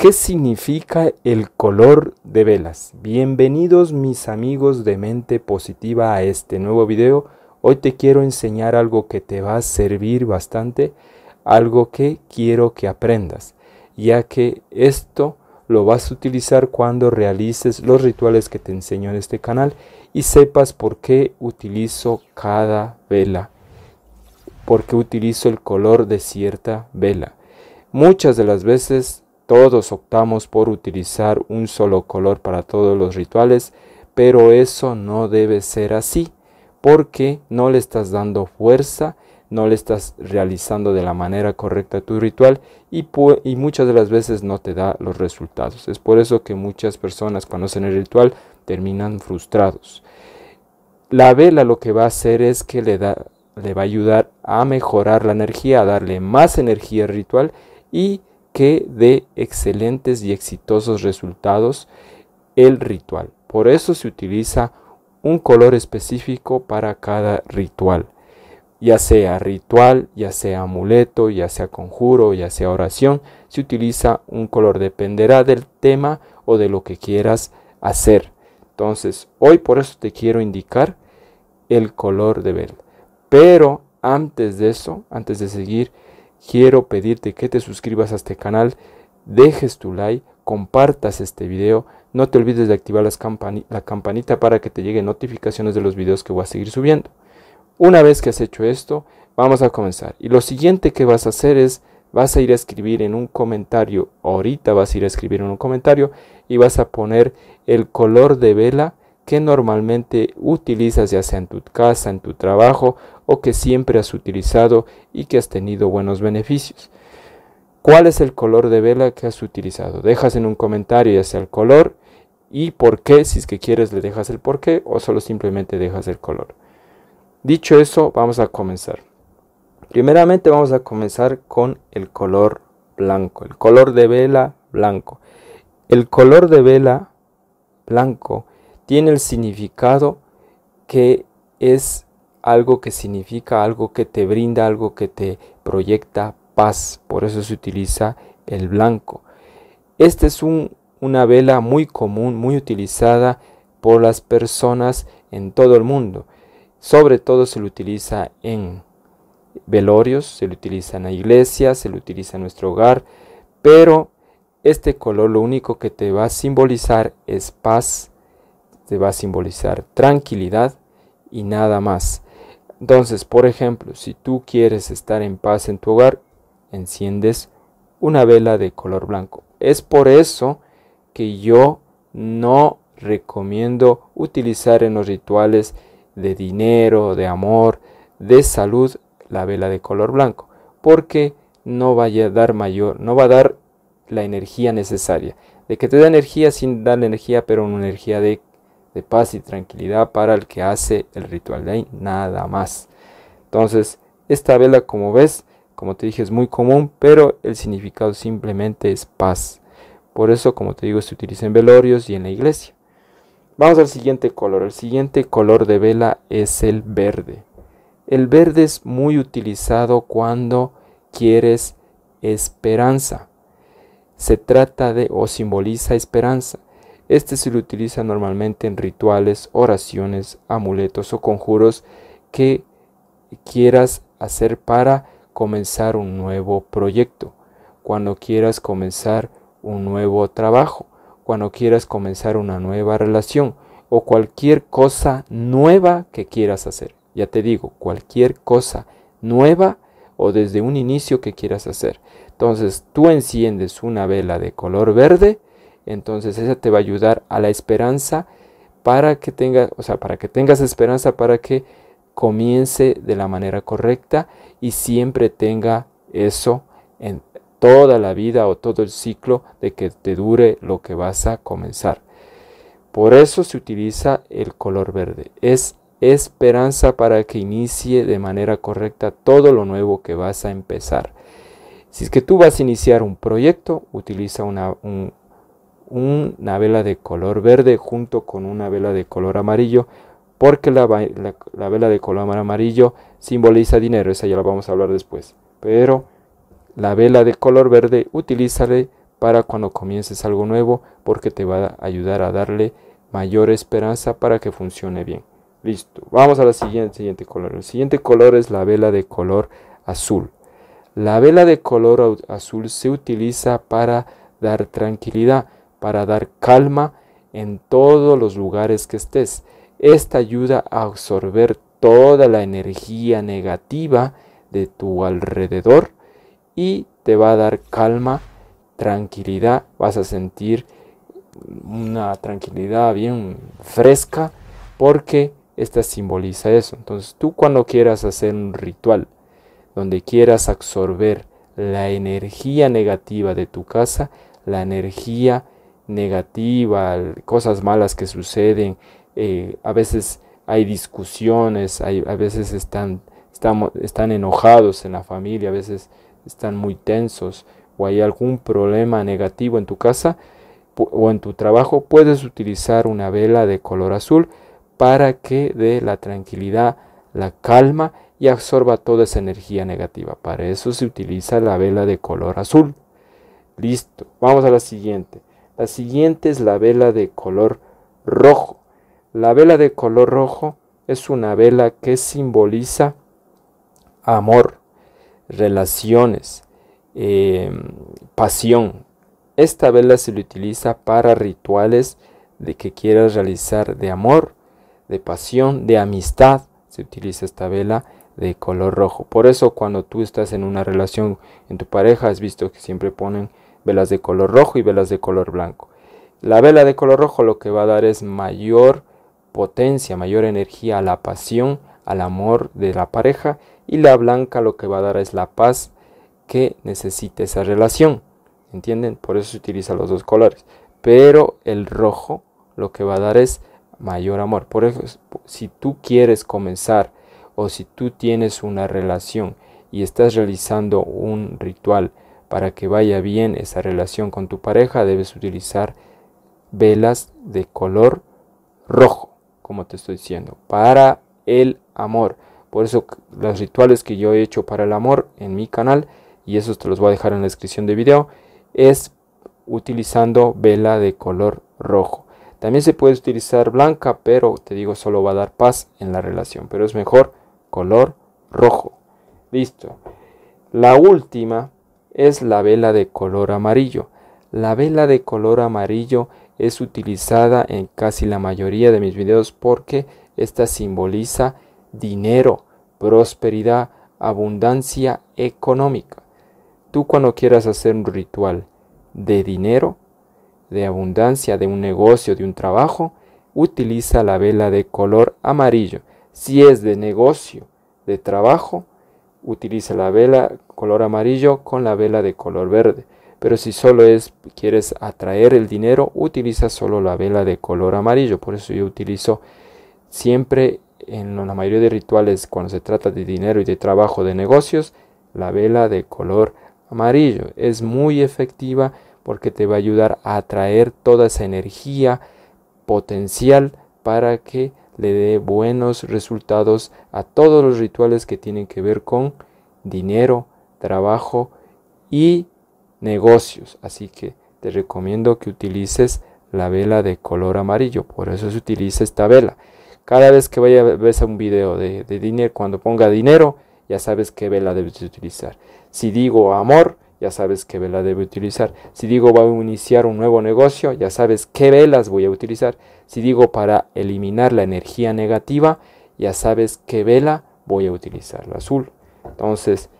¿Qué significa el color de velas? Bienvenidos mis amigos de mente positiva a este nuevo video. Hoy te quiero enseñar algo que te va a servir bastante, algo que quiero que aprendas, ya que esto lo vas a utilizar cuando realices los rituales que te enseño en este canal y sepas por qué utilizo cada vela, por qué utilizo el color de cierta vela. Muchas de las veces todos optamos por utilizar un solo color para todos los rituales, pero eso no debe ser así, porque no le estás dando fuerza, no le estás realizando de la manera correcta tu ritual y, muchas de las veces no te da los resultados. Es por eso que muchas personas cuando hacen el ritual terminan frustrados. La vela lo que va a hacer es que le, da, le va a ayudar a mejorar la energía, a darle más energía al ritual y que dé excelentes y exitosos resultados el ritual. Por eso se utiliza un color específico para cada ritual, ya sea ritual, ya sea amuleto, ya sea conjuro, ya sea oración, se utiliza un color, dependerá del tema o de lo que quieras hacer. Entonces, hoy por eso te quiero indicar el color de Bell. Pero antes de eso, antes de seguir, quiero pedirte que te suscribas a este canal, dejes tu like, compartas este video, no te olvides de activar la campanita para que te lleguen notificaciones de los videos que voy a seguir subiendo. Una vez que has hecho esto, vamos a comenzar. Y lo siguiente que vas a hacer es, vas a ir a escribir en un comentario, ahorita vas a ir a escribir en un comentario y vas a poner el color de vela que normalmente utilizas ya sea en tu casa, en tu trabajo o que siempre has utilizado y que has tenido buenos beneficios. ¿Cuál es el color de vela que has utilizado? Dejas en un comentario ya sea el color y por qué, si es que quieres le dejas el por qué o solo simplemente dejas el color. Dicho eso, vamos a comenzar. Primeramente vamos a comenzar con el color blanco, el color de vela blanco. El color de vela blanco tiene el significado que es algo que significa, algo que te brinda, algo que te proyecta paz. Por eso se utiliza el blanco. Esta es una vela muy común, muy utilizada por las personas en todo el mundo. Sobre todo se lo utiliza en velorios, se lo utiliza en la iglesia, se lo utiliza en nuestro hogar, pero este color lo único que te va a simbolizar es paz, te va a simbolizar tranquilidad y nada más. Entonces, por ejemplo, si tú quieres estar en paz en tu hogar, enciendes una vela de color blanco. Es por eso que yo no recomiendo utilizar en los rituales de dinero, de amor, de salud, la vela de color blanco, porque no vaya a dar mayor, no va a dar la energía necesaria. De que te da energía sin dar energía, pero una energía de paz y tranquilidad para el que hace el ritual de ahí, nada más. Entonces, esta vela, como ves, como te dije, es muy común, pero el significado simplemente es paz. Por eso, como te digo, se utiliza en velorios y en la iglesia. Vamos al siguiente color. El siguiente color de vela es el verde. El verde es muy utilizado cuando quieres esperanza. Se trata de o simboliza esperanza. Este se lo utiliza normalmente en rituales, oraciones, amuletos o conjuros que quieras hacer para comenzar un nuevo proyecto, cuando quieras comenzar un nuevo trabajo, cuando quieras comenzar una nueva relación o cualquier cosa nueva que quieras hacer. Ya te digo, cualquier cosa nueva o desde un inicio que quieras hacer. Entonces tú enciendes una vela de color verde, entonces esa te va a ayudar a la esperanza para que tengas, o sea, para que tengas esperanza para que comience de la manera correcta y siempre tenga eso en toda la vida o todo el ciclo de que te dure lo que vas a comenzar. Por eso se utiliza el color verde. Es esperanza para que inicie de manera correcta todo lo nuevo que vas a empezar. Si es que tú vas a iniciar un proyecto, utiliza un, una vela de color verde junto con una vela de color amarillo, porque la, vela de color amarillo simboliza dinero, esa ya la vamos a hablar después. Pero la vela de color verde utilízale para cuando comiences algo nuevo, porque te va a ayudar a darle mayor esperanza para que funcione bien. Listo, vamos a la siguiente, siguiente color. El siguiente color es la vela de color azul. La vela de color azul se utiliza para dar tranquilidad para dar calma en todos los lugares que estés. Esta ayuda a absorber toda la energía negativa de tu alrededor y te va a dar calma, tranquilidad, vas a sentir una tranquilidad bien fresca porque esta simboliza eso. Entonces tú cuando quieras hacer un ritual donde quieras absorber la energía negativa de tu casa, la energía negativa negativa, cosas malas que suceden, eh, a veces hay discusiones, hay, a veces están, estamos están enojados en la familia, a veces están muy tensos o hay algún problema negativo en tu casa o en tu trabajo, puedes utilizar una vela de color azul para que dé la tranquilidad, la calma y absorba toda esa energía negativa. Para eso se utiliza la vela de color azul. Listo, vamos a la siguiente. La siguiente es la vela de color rojo. La vela de color rojo es una vela que simboliza amor, relaciones, em, pasión. Esta vela se le utiliza para rituales de que quieras realizar de amor, de pasión, de amistad. Se utiliza esta vela de color rojo. Por eso cuando tú estás en una relación en tu pareja has visto que siempre ponen velas de color rojo y velas de color blanco. La vela de color rojo lo que va a dar es mayor potencia, mayor energía a la pasión, al amor de la pareja y la blanca lo que va a dar es la paz que necesita esa relación. ¿Entienden? Por eso se utilizan los dos colores. Pero el rojo lo que va a dar es mayor amor. Por eso, si tú quieres comenzar o si tú tienes una relación y estás realizando un ritual para que vaya bien esa relación con tu pareja debes utilizar velas de color rojo, como te estoy diciendo, para el amor. Por eso los rituales que yo he hecho para el amor en mi canal, y esos te los voy a dejar en la descripción del video, es utilizando vela de color rojo. También se puede utilizar blanca, pero te digo, solo va a dar paz en la relación. Pero es mejor color rojo. Listo. La última es la vela de color amarillo. La vela de color amarillo es utilizada en casi la mayoría de mis videos porque esta simboliza dinero, prosperidad, abundancia económica. Tú cuando quieras hacer un ritual de dinero, de abundancia, de un negocio, de un trabajo, utiliza la vela de color amarillo. Si es de negocio, de trabajo, utiliza la vela color amarillo con la vela de color verde. Pero si solo es, quieres atraer el dinero, utiliza solo la vela de color amarillo. Por eso yo utilizo siempre en la mayoría de rituales cuando se trata de dinero y de trabajo de negocios, la vela de color amarillo. Es muy efectiva porque te va a ayudar a atraer toda esa energía potencial para que le dé buenos resultados a todos los rituales que tienen que ver con dinero, trabajo y negocios. Así que te recomiendo que utilices la vela de color amarillo. Por eso se utiliza esta vela. Cada vez que vayas a un video de, dinero, cuando ponga dinero, ya sabes qué vela debes utilizar. Si digo amor, ya sabes qué vela debe utilizar. Si digo voy a iniciar un nuevo negocio, ya sabes qué velas voy a utilizar. Si digo para eliminar la energía negativa, ya sabes qué vela voy a utilizar, la azul. Entonces,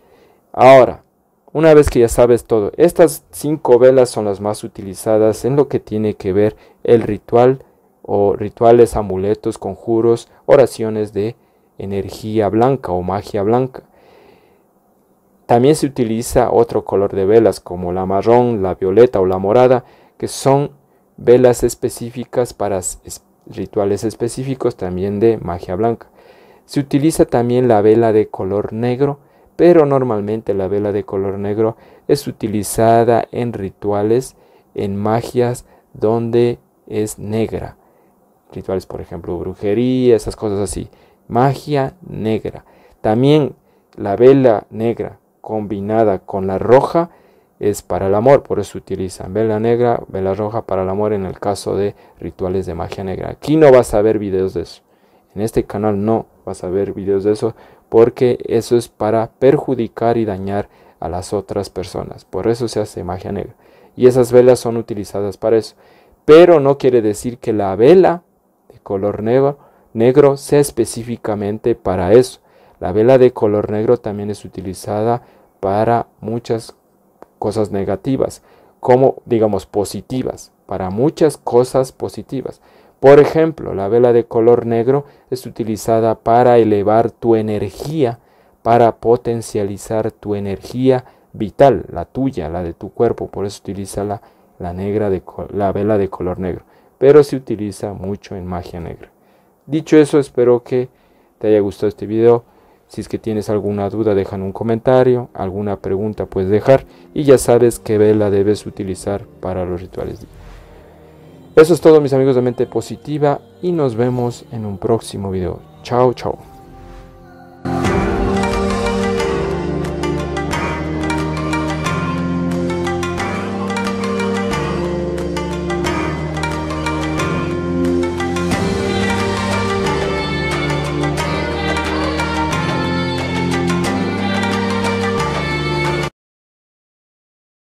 Ahora, una vez que ya sabes todo, estas cinco velas son las más utilizadas en lo que tiene que ver el ritual o rituales, amuletos, conjuros, oraciones de energía blanca o magia blanca. También se utiliza otro color de velas como la marrón, la violeta o la morada, que son velas específicas para rituales específicos también de magia blanca. Se utiliza también la vela de color negro, pero normalmente la vela de color negro es utilizada en rituales, en magias donde es negra. Rituales, por ejemplo, brujería, esas cosas así. Magia negra. También la vela negra combinada con la roja es para el amor, por eso utilizan vela negra, vela roja para el amor en el caso de rituales de magia negra. Aquí no vas a ver videos de eso. En este canal no vas a ver videos de eso porque eso es para perjudicar y dañar a las otras personas. Por eso se hace magia negra. Y esas velas son utilizadas para eso. Pero no quiere decir que la vela de color negro, sea específicamente para eso. La vela de color negro también es utilizada para muchas cosas negativas, como digamos positivas, para muchas cosas positivas. Por ejemplo, la vela de color negro es utilizada para elevar tu energía, para potencializar tu energía vital, la tuya, la de tu cuerpo, por eso utiliza la, negra la vela de color negro, pero se utiliza mucho en magia negra. Dicho eso, espero que te haya gustado este video. Si es que tienes alguna duda, dejan un comentario, alguna pregunta puedes dejar y ya sabes qué vela debes utilizar para los rituales. Eso es todo mis amigos de Mente Positiva y nos vemos en un próximo video. Chao, chao.